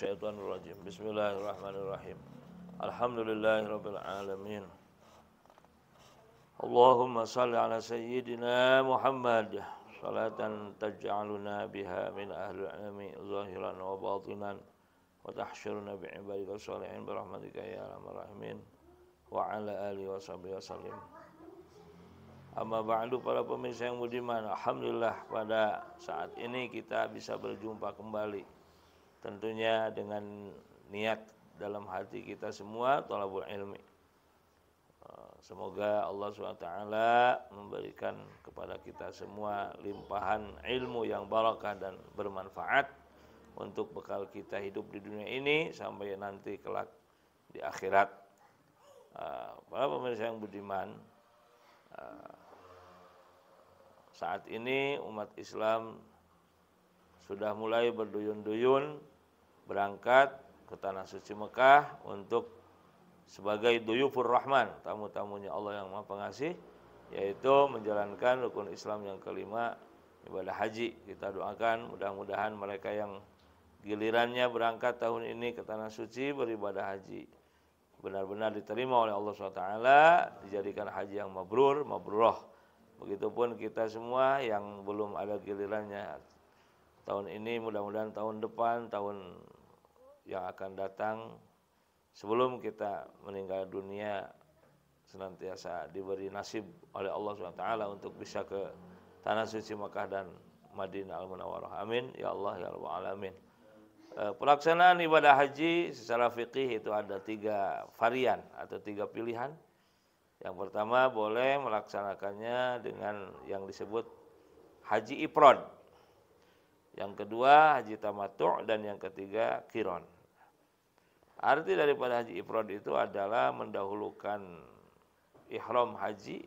Minasyaitonirrajim. Bismillahirrahmanirrahim. Alhamdulillahirrabbilalamin. Allahumma salli ala Sayyidina Muhammad. Salatan taj'aluna biha min ahli ilmi zahiran wa batinan. Wa tahsyuruna bi'ibadika salihin birahmatika ya rahman rahimin. Wa ala alihi wa sahbihi wa salim. Amma ba'du para pemirsa yang budiman Alhamdulillah pada saat ini kita bisa berjumpa kembali tentunya dengan niat dalam hati kita semua tolabul ilmi eh, semoga Allah SWT memberikan kepada kita semua limpahan ilmu yang barakah dan bermanfaat untuk bekal kita hidup di dunia ini sampai nanti kelak di akhirat eh, para pemirsa yang budiman eh, saat ini umat Islam sudah mulai berduyun-duyun berangkat ke tanah suci Mekah untuk sebagai duyufur rahman, tamu-tamunya Allah yang Maha Pengasih, yaitu menjalankan rukun Islam yang kelima ibadah haji. Kita doakan mudah-mudahan mereka yang gilirannya berangkat tahun ini ke tanah suci beribadah haji benar-benar diterima oleh Allah SWT dijadikan haji yang mabrur, mabruroh begitupun kita semua yang belum ada gilirannya tahun ini mudah-mudahan tahun depan tahun yang akan datang sebelum kita meninggal dunia senantiasa diberi nasib oleh Allah SWT untuk bisa ke tanah suci Makkah dan Madinah Al-Munawwarah. Amin ya Allah ya Allah, alamin. E, pelaksanaan ibadah haji secara fikih itu ada tiga varian atau tiga pilihan. Yang pertama boleh melaksanakannya dengan yang disebut haji iprod. Yang kedua haji tamatuk dan yang ketiga kiron. Arti daripada haji ifrod itu adalah mendahulukan ihram haji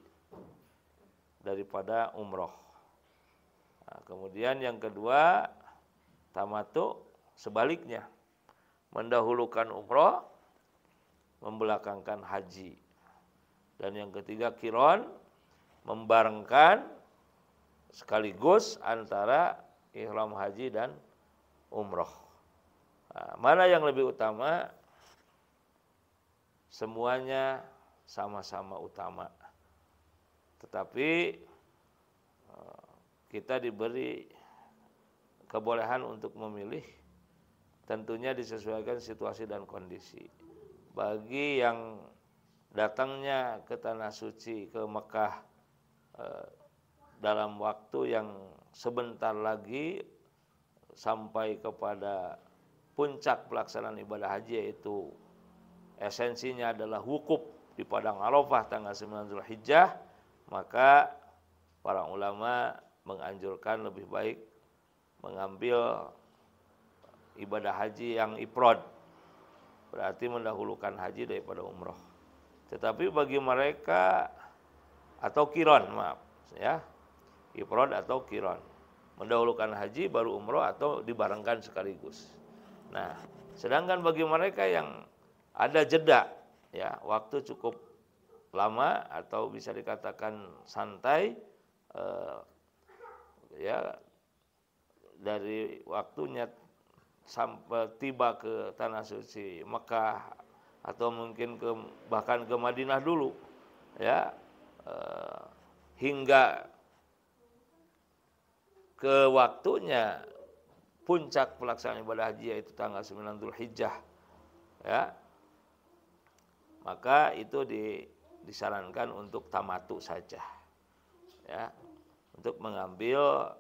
daripada umroh. Nah, kemudian yang kedua tamatuk sebaliknya mendahulukan umroh membelakangkan haji. Dan yang ketiga kiron membarengkan sekaligus antara ihram haji dan umroh. Nah, mana yang lebih utama? Semuanya sama-sama utama. Tetapi eh, kita diberi kebolehan untuk memilih tentunya disesuaikan situasi dan kondisi. Bagi yang datangnya ke tanah suci ke Mekah eh, dalam waktu yang sebentar lagi sampai kepada puncak pelaksanaan ibadah haji yaitu esensinya adalah wukuf di Padang Arafah tanggal 9 Zulhijjah maka para ulama menganjurkan lebih baik mengambil ibadah haji yang iprod berarti mendahulukan haji daripada umroh tetapi bagi mereka atau kiron maaf ya ifrod atau kiron mendahulukan haji baru umroh atau dibarengkan sekaligus nah sedangkan bagi mereka yang ada jeda ya waktu cukup lama atau bisa dikatakan santai eh, ya dari waktunya sampai tiba ke tanah suci Mekah atau mungkin ke bahkan ke Madinah dulu ya eh, hingga ke waktunya puncak pelaksanaan ibadah haji yaitu tanggal 9 Dhul Hijjah ya maka itu di, disarankan untuk tamatu saja ya untuk mengambil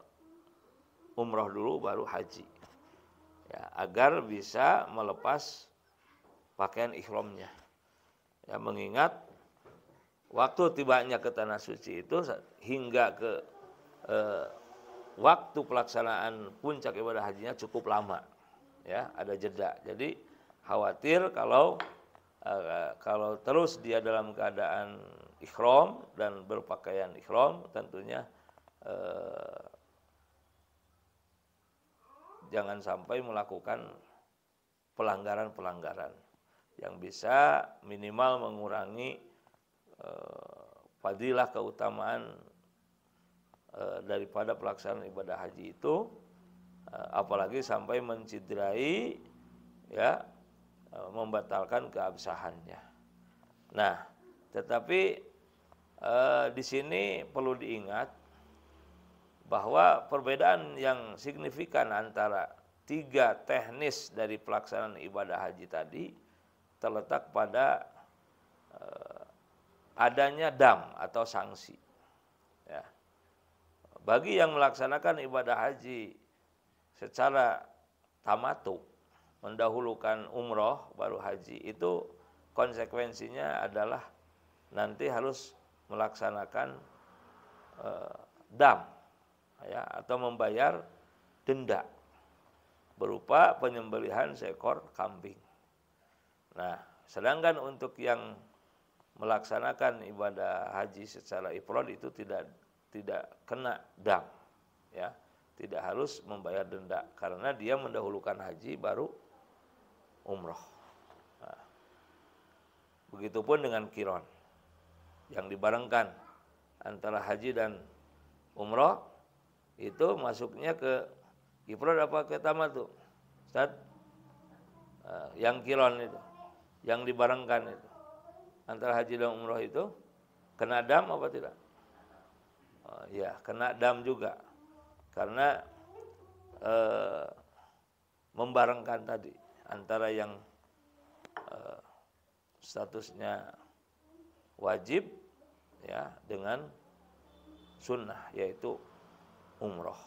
umroh dulu baru haji ya agar bisa melepas pakaian ikhromnya, ya mengingat waktu tibanya ke tanah suci itu hingga ke eh, waktu pelaksanaan puncak ibadah hajinya cukup lama. Ya, ada jeda. Jadi khawatir kalau uh, kalau terus dia dalam keadaan ikhram dan berpakaian ikhram tentunya uh, jangan sampai melakukan pelanggaran-pelanggaran yang bisa minimal mengurangi uh, fadilah keutamaan Eh, daripada pelaksanaan ibadah haji itu eh, apalagi sampai menciderai ya eh, membatalkan keabsahannya. Nah, tetapi eh, di sini perlu diingat bahwa perbedaan yang signifikan antara tiga teknis dari pelaksanaan ibadah haji tadi terletak pada eh, adanya dam atau sanksi bagi yang melaksanakan ibadah haji secara tamatu mendahulukan umroh baru haji itu konsekuensinya adalah nanti harus melaksanakan e, dam ya atau membayar denda berupa penyembelihan seekor kambing. Nah, sedangkan untuk yang melaksanakan ibadah haji secara ifrad itu tidak tidak kena dam ya tidak harus membayar denda karena dia mendahulukan haji baru umroh nah, begitupun dengan kiron yang dibarengkan antara haji dan umroh itu masuknya ke kiprod apa ke tamat tuh Ustaz nah, yang kiron itu yang dibarengkan itu antara haji dan umroh itu kena dam apa tidak uh, ya kena dam juga karena uh, membarengkan tadi antara yang uh, statusnya wajib ya dengan sunnah yaitu umroh.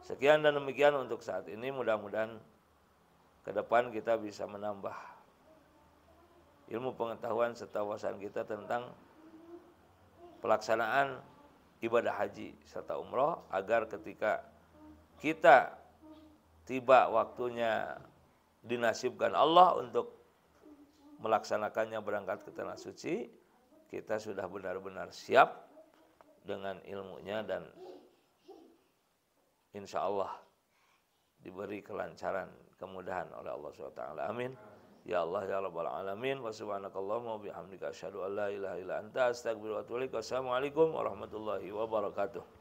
Sekian dan demikian untuk saat ini mudah-mudahan ke depan kita bisa menambah ilmu pengetahuan serta wawasan kita tentang pelaksanaan ibadah haji serta umroh agar ketika kita tiba waktunya dinasibkan Allah untuk melaksanakannya berangkat ke tanah suci kita sudah benar-benar siap dengan ilmunya dan insya Allah diberi kelancaran kemudahan oleh Allah SWT amin Ya Allah ya Rabbal alamin wa subhanakallahumma wa bihamdika asyhadu an la ilaha illa anta astaghfiruka wa atubu ilaik. Wassalamualaikum warahmatullahi wabarakatuh.